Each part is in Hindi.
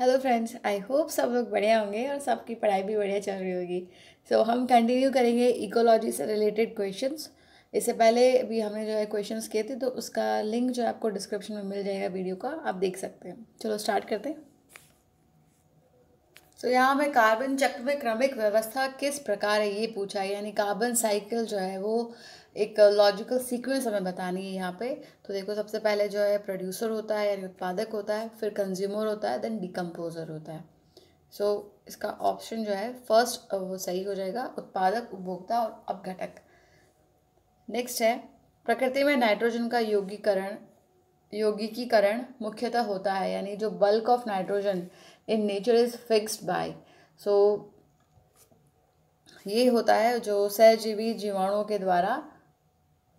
हेलो फ्रेंड्स आई होप सब लोग बढ़िया होंगे और सबकी पढ़ाई भी बढ़िया चल रही होगी सो so, हम कंटिन्यू करेंगे इकोलॉजी से रिलेटेड क्वेश्चंस इससे पहले भी हमने जो है क्वेश्चंस किए थे तो उसका लिंक जो है आपको डिस्क्रिप्शन में मिल जाएगा वीडियो का आप देख सकते हैं चलो स्टार्ट करते हैं सो so, यहाँ हमें कार्बन चक्र में क्रमिक व्यवस्था किस प्रकार है ये पूछा है यानी कार्बन साइकिल जो है वो एक लॉजिकल सीक्वेंस हमें बतानी है यहाँ पे तो देखो सबसे पहले जो है प्रोड्यूसर होता है यानी उत्पादक होता है फिर कंज्यूमर होता है देन डिकम्पोजर होता है सो so, इसका ऑप्शन जो है फर्स्ट वो सही हो जाएगा उत्पादक उपभोक्ता और अपघटक नेक्स्ट है प्रकृति में नाइट्रोजन का योगीकरण योगिकीकरण मुख्यतः होता है यानी जो bulk of nitrogen in nature is fixed by so ये होता है जो सहजीवी जीवाणुओं के द्वारा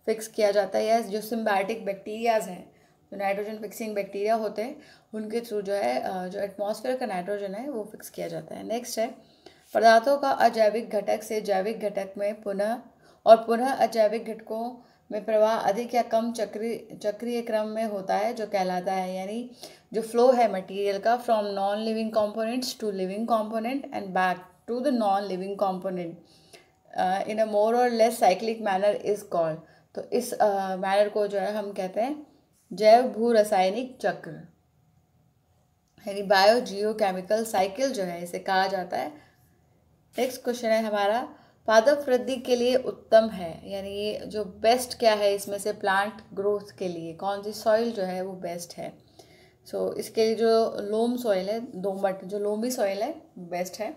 फिक्स किया जाता है या जो सिम्बैटिक बैक्टीरियाज हैं जो नाइट्रोजन फिक्सिंग बैक्टीरिया होते हैं उनके थ्रू जो है जो एटमोसफेयर का नाइट्रोजन है वो फिक्स किया जाता है नेक्स्ट है पदार्थों का अजैविक घटक से जैविक घटक में पुनः और पुनः अजैविक घटकों में प्रवाह अधिक या कम चक्री चक्रीय क्रम में होता है जो कहलाता है यानी जो फ्लो है मटेरियल का from non living components to living component and back to the non living component in a more or less cyclic manner is called तो इस मैनर को जो है हम कहते हैं जैव भू रासायनिक चक्र यानी बायो जियो केमिकल साइकिल जो है इसे कहा जाता है नेक्स्ट क्वेश्चन है हमारा पादप वृद्धि के लिए उत्तम है यानी ये जो बेस्ट क्या है इसमें से प्लांट ग्रोथ के लिए कौन सी सॉइल जो है वो बेस्ट है सो so, इसके लिए जो लोम सॉइल है दोमट जो लोमी सॉइल है बेस्ट है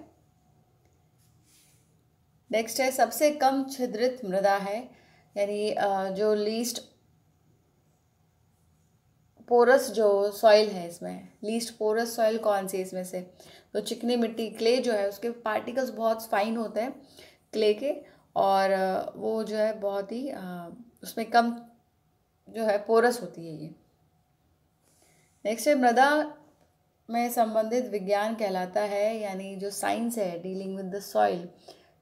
नेक्स्ट है सबसे कम छिद्रित मृदा है यानी जो लीस्ट पोरस जो सॉइल है इसमें लीस्ट पोरस सॉइल कौन सी इसमें से तो चिकनी मिट्टी क्ले जो है उसके पार्टिकल्स बहुत फाइन होते हैं क्ले के और वो जो है बहुत ही उसमें कम जो है पोरस होती है ये नेक्स्ट है मृदा में संबंधित विज्ञान कहलाता है यानी जो साइंस है डीलिंग विद द सॉइल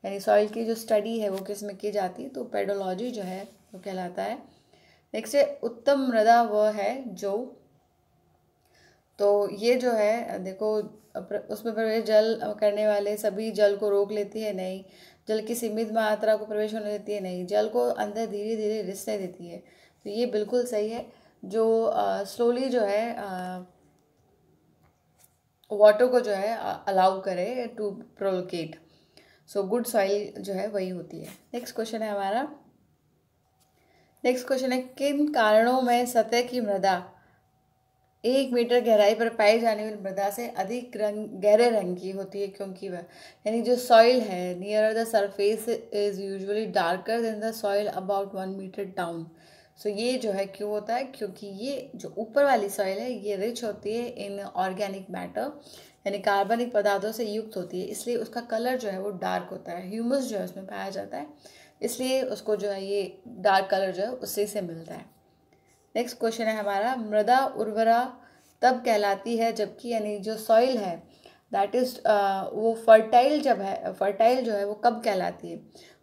यानी सॉइल की जो स्टडी है वो किस में की जाती है तो पेडोलॉजी जो है वो कहलाता है नेक्स्ट है उत्तम मृदा वह है जो तो ये जो है देखो उसमें प्रवेश जल करने वाले सभी जल को रोक लेती है नहीं जल की सीमित मात्रा को प्रवेश होने देती है नहीं जल को अंदर धीरे धीरे रिसने देती है तो ये बिल्कुल सही है जो स्लोली जो है वाटर को जो है अलाउ करे to percolate so good soil जो है वही होती है नेक्स्ट क्वेश्चन है हमारा नेक्स्ट क्वेश्चन है किन कारणों में सतह की मृदा एक मीटर गहराई पर पाई जाने वाली मृदा से अधिक रंग गहरे रंग की होती है क्योंकि वह यानी जो सॉइल है near the surface is usually darker than the soil about one metre down so ये जो है क्यों होता है क्योंकि ये जो ऊपर वाली सॉइल है ये रिच होती है इन ऑर्गेनिक मैटर यानी कार्बनिक पदार्थों से युक्त होती है इसलिए उसका कलर जो है वो डार्क होता है ह्यूमस जो है उसमें पाया जाता है इसलिए उसको जो है ये डार्क कलर जो है उससे से मिलता है नेक्स्ट क्वेश्चन है हमारा मृदा उर्वरा तब कहलाती है जबकि यानी जो सॉइल है दैट इज़ वो फर्टाइल जब है फर्टाइल जो है वो कब कहलाती है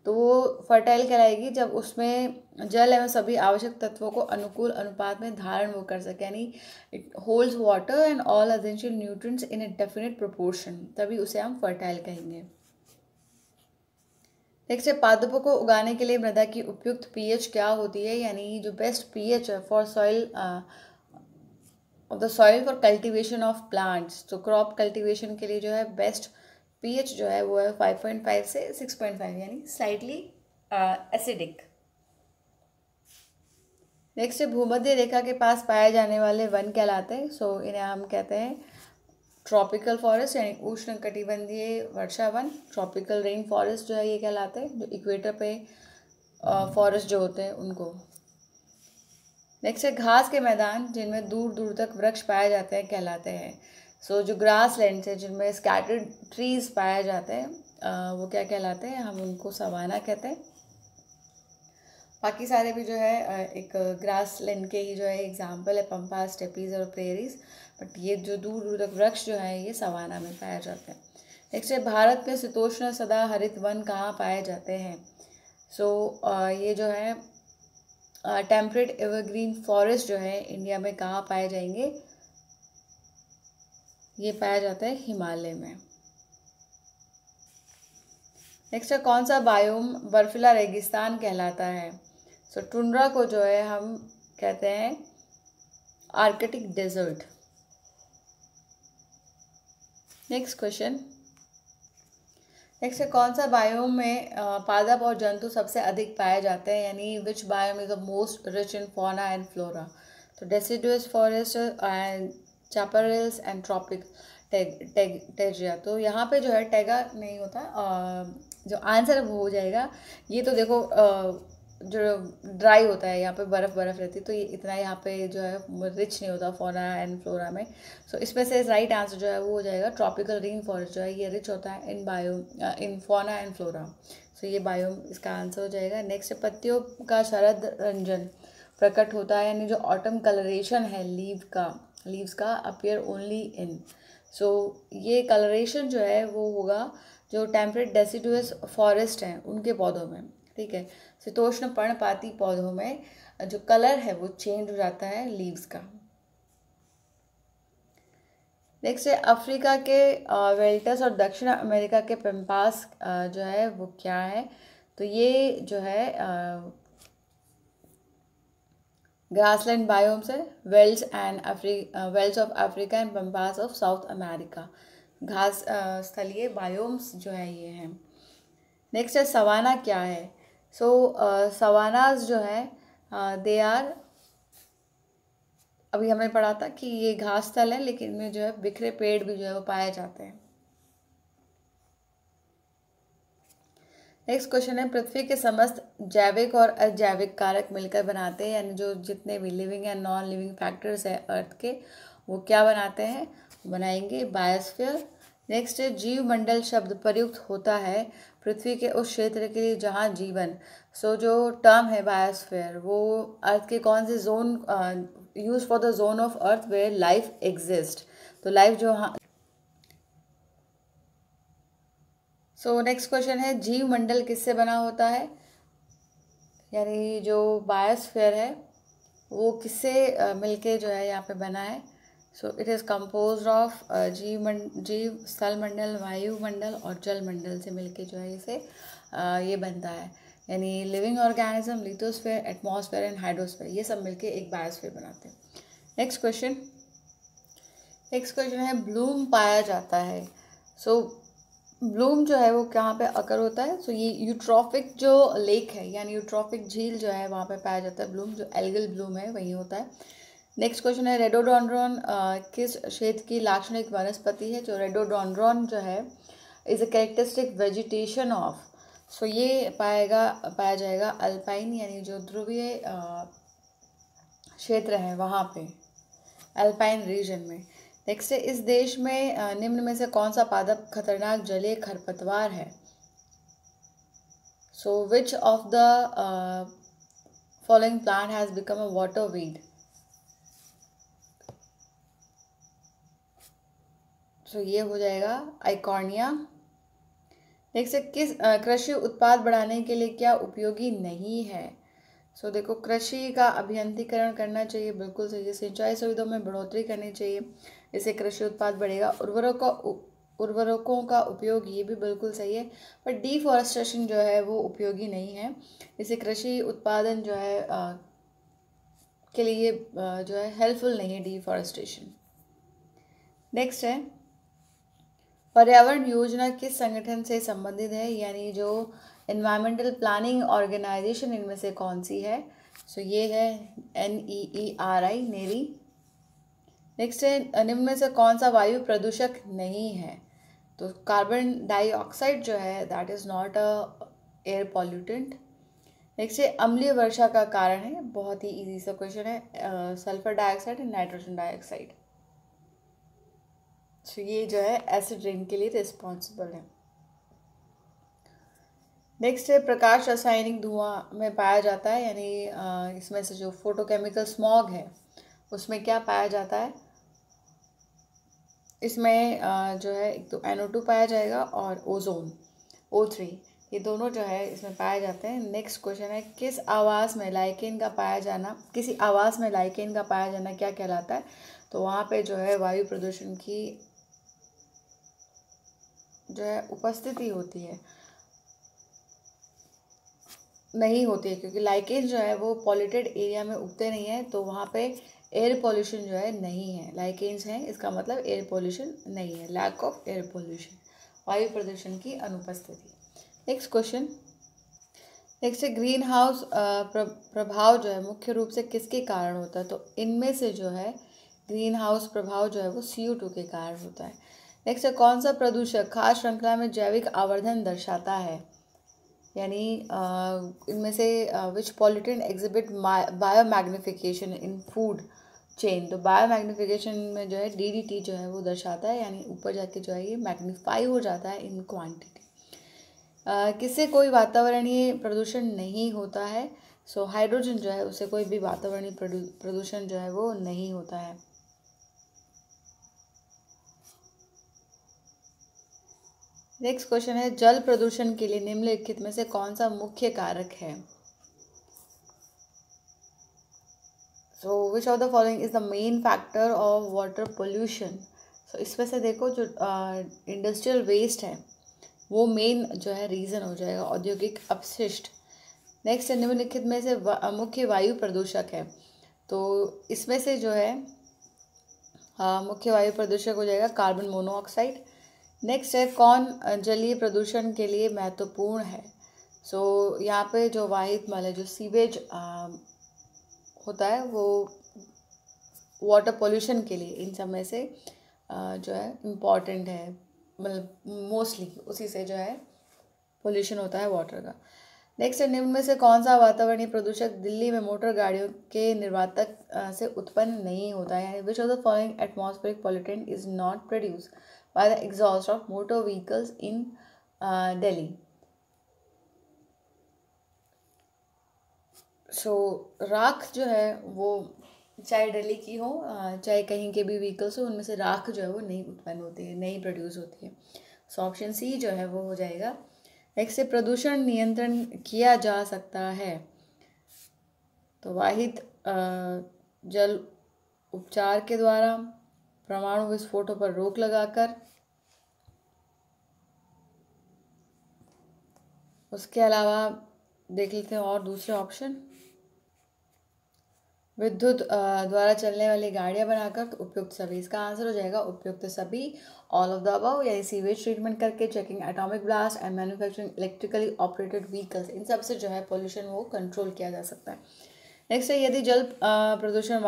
तो वो फर्टाइल कहलाएगी जब उसमें जल एवं सभी आवश्यक तत्वों को अनुकूल अनुपात में धारण वो कर सके यानी it holds water and all essential nutrients in a definite proportion तभी उसे हम फर्टाइल कहेंगे नेक्स्ट है पादपों को उगाने के लिए मृदा की उपयुक्त पीएच क्या होती है यानी जो बेस्ट पीएच है for soil of the soil for cultivation of plants तो क्रॉप कल्टीवेशन के लिए जो है बेस्ट पीएच जो है वो है फाइव पॉइंट फाइव से सिक्स पॉइंट फाइव यानी स्लाइटली एसिडिक नेक्स्ट भूमध्य रेखा के पास पाए जाने वाले वन कहलाते हैं सो so, इन्हें हम कहते हैं ट्रॉपिकल फॉरेस्ट यानी उष्ण कटिबंधीय वर्षा वन ट्रॉपिकल रेन फॉरेस्ट जो है ये कहलाते हैं जो इक्वेटर पे फॉरेस्ट uh, जो होते हैं उनको नेक्स्ट है घास के मैदान जिनमें दूर दूर तक वृक्ष पाए जाते हैं कहलाते हैं सो so, जो ग्रास लैंड है जिनमें स्कैटर्ड ट्रीज पाए जाते हैं वो क्या कहलाते हैं हम उनको सवाना कहते हैं बाकी सारे भी जो है एक ग्रास लैंड के ही जो है एग्जाम्पल है पंपा स्टेपीज और प्रेरीज बट ये जो दूर दूर तक वृक्ष जो है ये सवाना में पाए जाते हैं नेक्स्ट है भारत में शीतोष्ण सदा हरित वन कहाँ पाए जाते हैं सो so, ये जो है टेम्परेट एवरग्रीन फॉरेस्ट जो है इंडिया में कहाँ पाए जाएंगे ये पाया जाता है हिमालय में नेक्स्ट है कौन सा बायोम बर्फीला रेगिस्तान कहलाता है सो so, टुंड्रा को जो है हम कहते हैं Arctic desert next question next है कौन सा बायोम में पादप और जंतु सबसे अधिक पाए जाते हैं यानी which biome is the most rich in fauna and flora तो deciduous forest and chaparrals and tropic टेग टेग टेजिया तो यहाँ पे जो है टेगा नहीं होता आ, जो आंसर वो हो जाएगा ये तो देखो आ, जो ड्राई होता है यहाँ पे बर्फ़ बर्फ़ रहती तो ये इतना यहाँ पे जो है रिच नहीं होता फोना एंड फ्लोरा में सो so, इसमें से राइट आंसर जो है वो हो जाएगा ट्रॉपिकल रेन फॉरेस्ट जो है ये रिच होता है इन बायो इन फोना एंड फ्लोरा सो ये बायो इसका आंसर हो जाएगा नेक्स्ट पत्तियों का शरद रंजन प्रकट होता है यानी जो ऑटम कलरेशन है लीव का लीव्स का अपियर ओनली इन सो ये कलरेशन जो है वो होगा जो टेम्परेट डेसीडुअस फॉरेस्ट हैं उनके पौधों में ठीक है शीतोष्ण पर्णपाती पौधों में जो कलर है वो चेंज हो जाता है लीव्स का नेक्स्ट है अफ्रीका के वेल्टस और दक्षिण अमेरिका के पेम्पास जो है वो क्या है तो ये जो है grassland बायोम्स है वेल्स एंड अफ्री velds of Africa and and pampas uh, of South घास uh, स्थलीय बायोम्स जो है ये हैं नेक्स्ट है सवाना क्या है सो सवानाज uh, जो है दे आर अभी हमने पढ़ा था कि ये घास स्थल है लेकिन इनमें जो है बिखरे पेड़ भी जो है वो पाए जाते हैं नेक्स्ट क्वेश्चन है पृथ्वी के समस्त जैविक और अजैविक कारक मिलकर बनाते हैं यानी जो जितने भी living and non living factors हैं अर्थ के वो क्या बनाते हैं बनाएंगे बायोस्फीयर नेक्स्ट है जीव मंडल शब्द प्रयुक्त होता है पृथ्वी के उस क्षेत्र के लिए जहाँ जीवन सो so, जो टर्म है बायोस्फीयर वो अर्थ के कौन से zone use for the zone of Earth where life exist तो लाइफ जो हाँ, सो नेक्स्ट क्वेश्चन है जीव मंडल किससे बना होता है यानी जो बायोस्फेयर है वो किससे मिलके जो है यहाँ पे बना है so it is compose of जीव मं जीव स्थल मंडल वायुमंडल और जल मंडल से मिलके जो है इसे ये बनता है यानी living organism lithosphere atmosphere and hydrosphere ये सब मिलके एक बायोस्फेयर बनाते हैं नेक्स्ट क्वेश्चन नेक्स्ट क्वेश्चन है ब्लूम पाया जाता है सो so, ब्लूम जो है वो कहाँ पे अकर होता है सो so, ये यूट्रॉफिक जो लेक है यानी यूट्रॉफिक झील जो है वहाँ पे पाया जाता है ब्लूम जो एल्गल ब्लूम है वही होता है नेक्स्ट क्वेश्चन है रेडोडोंड्रॉन uh, किस क्षेत्र की लाक्षणिक वनस्पति है जो रेडोडोंड्रॉन जो है is a characteristic vegetation of so ये पाएगा पाया जाएगा अल्पाइन यानी जो ध्रुवीय uh, क्षेत्र है वहाँ पे अल्पाइन रीजन में नेक्स्ट है इस देश में निम्न में से कौन सा पादप खतरनाक जलीय खरपतवार है so which of the following plant has become a water weed so ये हो जाएगा आइकॉर्निया नेक्स्ट है किस कृषि उत्पाद बढ़ाने के लिए क्या उपयोगी नहीं है सो देखो कृषि का अभियंत्रीकरण करना चाहिए बिल्कुल सही सिंचाई सुविधाओं में बढ़ोतरी करनी चाहिए इससे कृषि उत्पाद बढ़ेगा उर्वरक का उर्वरकों का उपयोग ये भी बिल्कुल सही है पर डिफॉरेस्टेशन जो है वो उपयोगी नहीं है इससे कृषि उत्पादन जो है आ, के लिए आ, जो है हेल्पफुल नहीं है डिफॉरेस्टेशन नेक्स्ट है पर्यावरण योजना किस संगठन से संबंधित है यानी जो इन्वायरमेंटल प्लानिंग ऑर्गेनाइजेशन इनमें से कौन सी है सो so, ये है N E E R I NEERI next है निम्न में से कौन सा वायु प्रदूषक नहीं है तो कार्बन डाइऑक्साइड जो है that is not a air pollutant next है अम्लीय वर्षा का कारण है बहुत ही इजी सा क्वेश्चन है sulphur dioxide and nitrogen dioxide so ये जो है एसिड रेन के लिए रिस्पॉन्सिबल है नेक्स्ट है प्रकाश रासायनिक धुआं में पाया जाता है यानी इसमें से जो फोटोकेमिकल स्मॉग है उसमें क्या पाया जाता है इसमें जो है एक तो एन टू पाया जाएगा और ओजोन ओ थ्री ये दोनों जो है इसमें पाए जाते हैं नेक्स्ट क्वेश्चन है किस आवाज़ में लाइकेन का पाया जाना किसी आवाज़ में लाइकेन का पाया जाना क्या कहलाता है तो वहाँ पे जो है वायु प्रदूषण की जो है उपस्थिति होती है नहीं होती है क्योंकि लाइकेन जो है वो पॉल्यूटेड एरिया में उगते नहीं हैं तो वहाँ पे एयर पॉल्यूशन जो है नहीं है लाइकेन्स हैं इसका मतलब एयर पॉल्यूशन नहीं है लैक ऑफ एयर पॉल्यूशन वायु प्रदूषण की अनुपस्थिति नेक्स्ट क्वेश्चन नेक्स्ट है ग्रीन हाउस प्रभाव जो है मुख्य रूप से किसके कारण होता है तो इनमें से जो है ग्रीन हाउस प्रभाव जो है वो सी के कारण होता है नेक्स्ट है कौन सा प्रदूषक खास श्रृंखला में जैविक आवर्धन दर्शाता है यानी इनमें से which pollutant exhibit biomagnification in food chain तो बायो मैग्निफिकेशन में जो है डी जो है वो दर्शाता है यानी ऊपर जाके जो है ये मैग्नीफाई हो जाता है इन क्वांटिटी किससे कोई वातावरणीय प्रदूषण नहीं होता है सो so, हाइड्रोजन जो है उसे कोई भी वातावरणीय प्रदूषण जो है वो नहीं होता है नेक्स्ट क्वेश्चन है जल प्रदूषण के लिए निम्नलिखित में से कौन सा मुख्य कारक है so which of the following is the main factor of water pollution so इसमें से देखो जो इंडस्ट्रियल uh, वेस्ट है वो मेन जो है रीज़न हो जाएगा औद्योगिक अपशिष्ट नेक्स्ट निम्नलिखित में से वा, मुख्य वायु प्रदूषक है तो इसमें से जो है मुख्य वायु प्रदूषक हो जाएगा कार्बन मोनोऑक्साइड नेक्स्ट है कौन जलीय प्रदूषण के लिए महत्वपूर्ण है सो so, यहाँ पे जो वाहित मल है जो सीवेज होता है वो वाटर पोल्यूशन के लिए इन समय से आ, जो है इम्पॉर्टेंट है मतलब मोस्टली उसी से जो है पोल्यूशन होता है वाटर का नेक्स्ट है निम्न में से कौन सा वातावरणीय प्रदूषक दिल्ली में मोटर गाड़ियों के निर्वातक से उत्पन्न नहीं होता है यानी which of the following atmospheric pollutant is not produce by the exhaust of motor vehicles in uh, Delhi. So so, राख जो है वो चाहे डेली की हो uh, चाहे कहीं के भी व्हीकल्स हो उनमें से राख जो है वो नहीं उत्पन्न होती है नहीं प्रोड्यूस होती है सो ऑप्शन सी जो है वो हो जाएगा नेक्स्ट प्रदूषण नियंत्रण किया जा सकता है तो वाहित uh, जल उपचार के द्वारा परमाणु विस्फोटों पर रोक लगाकर उसके अलावा देख लेते हैं और दूसरे ऑप्शन विद्युत द्वारा चलने वाली गाड़ियां बनाकर तो उपयुक्त सभी इसका आंसर हो जाएगा उपयुक्त सभी ऑल ऑफ द अबव यानी सीवेज ट्रीटमेंट करके checking atomic blast and manufacturing electrically operated vehicles इन सब से जो है पोल्यूशन वो कंट्रोल किया जा सकता है नेक्स्ट है यदि जल प्रदूषण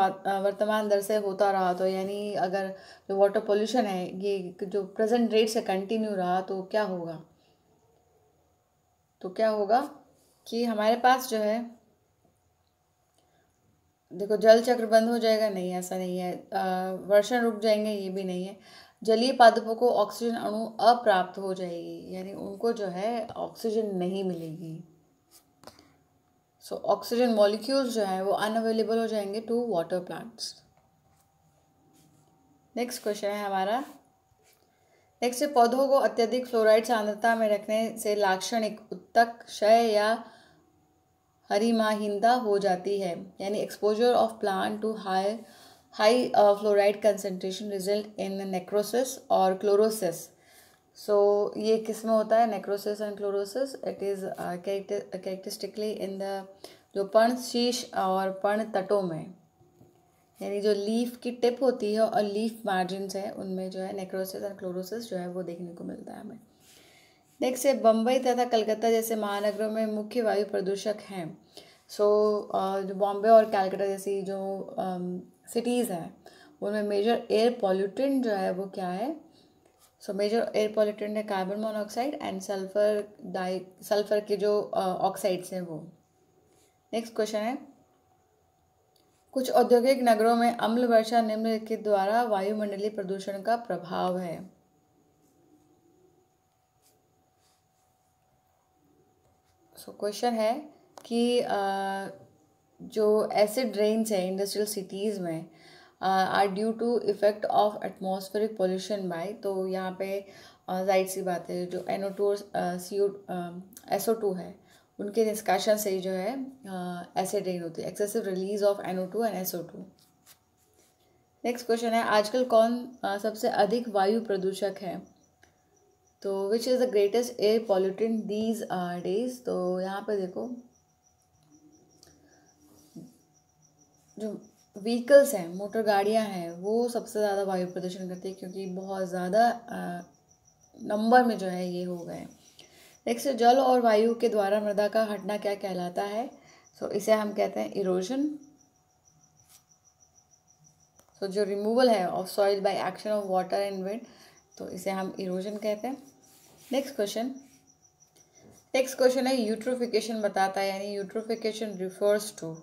वर्तमान दर से होता रहा तो यानी अगर जो वाटर पोल्यूशन है ये जो प्रेजेंट रेट से कंटिन्यू रहा तो क्या होगा तो क्या होगा कि हमारे पास जो है देखो जल चक्र बंद हो जाएगा नहीं ऐसा नहीं है वर्षण रुक जाएंगे ये भी नहीं है जलीय पादपों को ऑक्सीजन अणु अप्राप्त हो जाएगी यानी उनको जो है ऑक्सीजन नहीं मिलेगी सो ऑक्सीजन मॉलिक्यूल्स जो हैं वो अनअवेलेबल हो जाएंगे to water plants next question है हमारा नेक्स्ट पौधों को अत्यधिक फ्लोराइड सांद्रता में रखने से लाक्षणिक उत्तक क्षय या हरिमाहिंदा हो जाती है यानी exposure of plant to high high fluoride concentration result in necrosis और क्लोरोसिस सो so, ये किस में होता है necrosis and chlorosis it is characteristically in the जो पर्ण शीश और पर्ण तटों में यानी जो लीफ की टिप होती है और लीफ मार्जिन है उनमें जो है नेक्रोसिस एंड क्लोरोसिस जो है वो देखने को मिलता है हमें नेक्स्ट है बम्बई तथा कलकत्ता जैसे महानगरों में मुख्य वायु प्रदूषक हैं सो so, uh, जो बॉम्बे और कैलकाटा जैसी जो सिटीज़ um, हैं उनमें मेजर एयर पॉल्यूटेंट जो है वो क्या है सो मेजर एयर पॉल्यूटेंट है carbon monoxide and sulphur di sulphur के जो ऑक्साइड्स uh, हैं वो नेक्स्ट क्वेश्चन है कुछ औद्योगिक नगरों में अम्ल वर्षा निम्न के द्वारा वायुमंडलीय प्रदूषण का प्रभाव है सो so, क्वेश्चन है कि आ, uh, जो एसिड रेन्स है इंडस्ट्रियल सिटीज़ में are due to effect of atmospheric pollution by तो यहाँ पे uh, जाहिर सी बात है जो N O two C O S O two है उनके निष्काशन से ही जो है एसिडिटी uh, होती है excessive release of N O two and S O two next question है आजकल कौन uh, सबसे अधिक वायु प्रदूषक है तो which is the greatest air polluting these days तो यहाँ पे देखो जो व्हीकल्स हैं मोटर गाड़ियाँ हैं वो सबसे ज़्यादा वायु प्रदूषण करती है क्योंकि बहुत ज़्यादा नंबर में जो है ये हो गए नेक्स्ट जल और वायु के द्वारा मृदा का हटना क्या कहलाता है सो so, इसे हम कहते हैं इरोजन सो so, जो रिमूवल है of soil by action of water and wind तो इसे हम इरोजन कहते हैं नेक्स्ट क्वेश्चन नेक्स्ट क्वेश्चन है यूट्रोफिकेशन बताता है यानी eutrophication refers to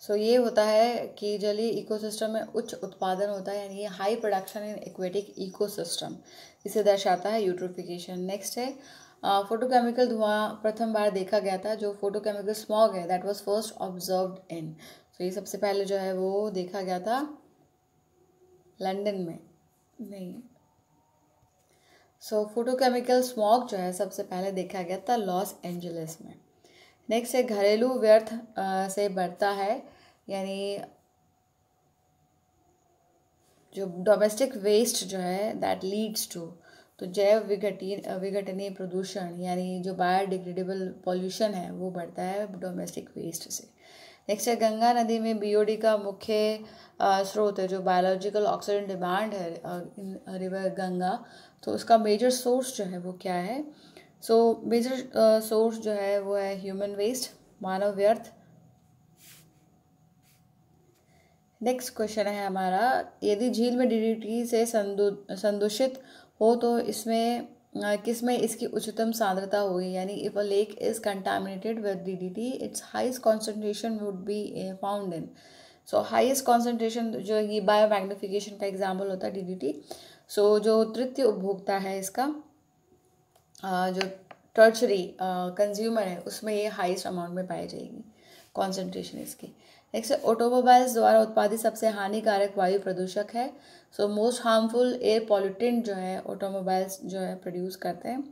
so so, ये होता है कि जलीय इकोसिस्टम में उच्च उत्पादन होता है यानी high production in aquatic ecosystem इसे दर्शाता है यूट्रोफिकेशन नेक्स्ट है फोटोकेमिकल धुआं प्रथम बार देखा गया था जो फोटोकेमिकल स्मॉग है that was first observed in so ये सबसे पहले जो है वो देखा गया था लंडन में नहीं सो फोटोकेमिकल स्मॉग जो है सबसे पहले देखा गया था लॉस एंजलिस में नेक्स्ट है घरेलू व्यर्थ से बढ़ता है यानी जो डोमेस्टिक वेस्ट जो है दैट लीड्स टू तो जैव विघटन विघटनीय प्रदूषण यानी जो बायोडिग्रेडेबल पॉल्यूशन है वो बढ़ता है डोमेस्टिक वेस्ट से नेक्स्ट है गंगा नदी में बीओडी का मुख्य स्रोत है जो बायोलॉजिकल ऑक्सीजन डिमांड है रिवर गंगा तो उसका मेजर सोर्स जो है वो क्या है सो मेजर सोर्स जो है वो है ह्यूमन वेस्ट मानव व्यर्थ नेक्स्ट क्वेश्चन है हमारा यदि झील में डीडीटी से संदूषित हो तो इसमें किस में इसकी उच्चतम सांद्रता होगी यानी if a lake is contaminated with DDT its highest concentration would be found in so highest concentration जो ये बायोमैग्निफिकेशन का एग्जाम्पल होता है डीडीटी सो so, जो तृतीय उपभोक्ता है इसका जो टर्चरी कंज्यूमर है उसमें ये हाइस्ट अमाउंट में पाई जाएगी कॉन्सेंट्रेशन इसकी नेक्स्ट ऑटोमोबाइल्स द्वारा उत्पादित सबसे हानिकारक वायु प्रदूषक है so most harmful air pollutant जो है ऑटोमोबाइल्स जो है प्रोड्यूस करते हैं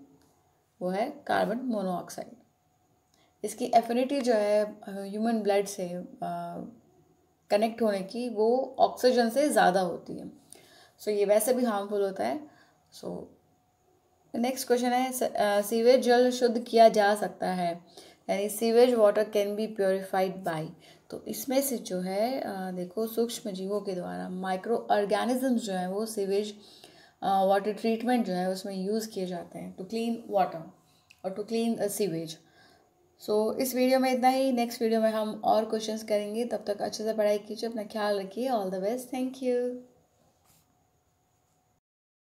वो है कार्बन मोनोऑक्साइड इसकी एफिनिटी जो है ह्यूमन ब्लड से कनेक्ट होने की वो ऑक्सीजन से ज़्यादा होती है सो so, ये वैसे भी हार्मफुल होता है सो so, नेक्स्ट क्वेश्चन है सीवेज जल शुद्ध किया जा सकता है यानी sewage water can be purified by तो इसमें से जो है देखो सूक्ष्म जीवों के द्वारा माइक्रो ऑर्गेनिजम्स जो हैं वो सीवेज वाटर ट्रीटमेंट जो है उसमें यूज़ किए जाते हैं टू क्लीन वाटर और टू क्लीन सीवेज सो इस वीडियो में इतना ही नेक्स्ट वीडियो में हम और क्वेश्चंस करेंगे तब तक अच्छे से पढ़ाई कीजिए अपना ख्याल रखिए all the best thank you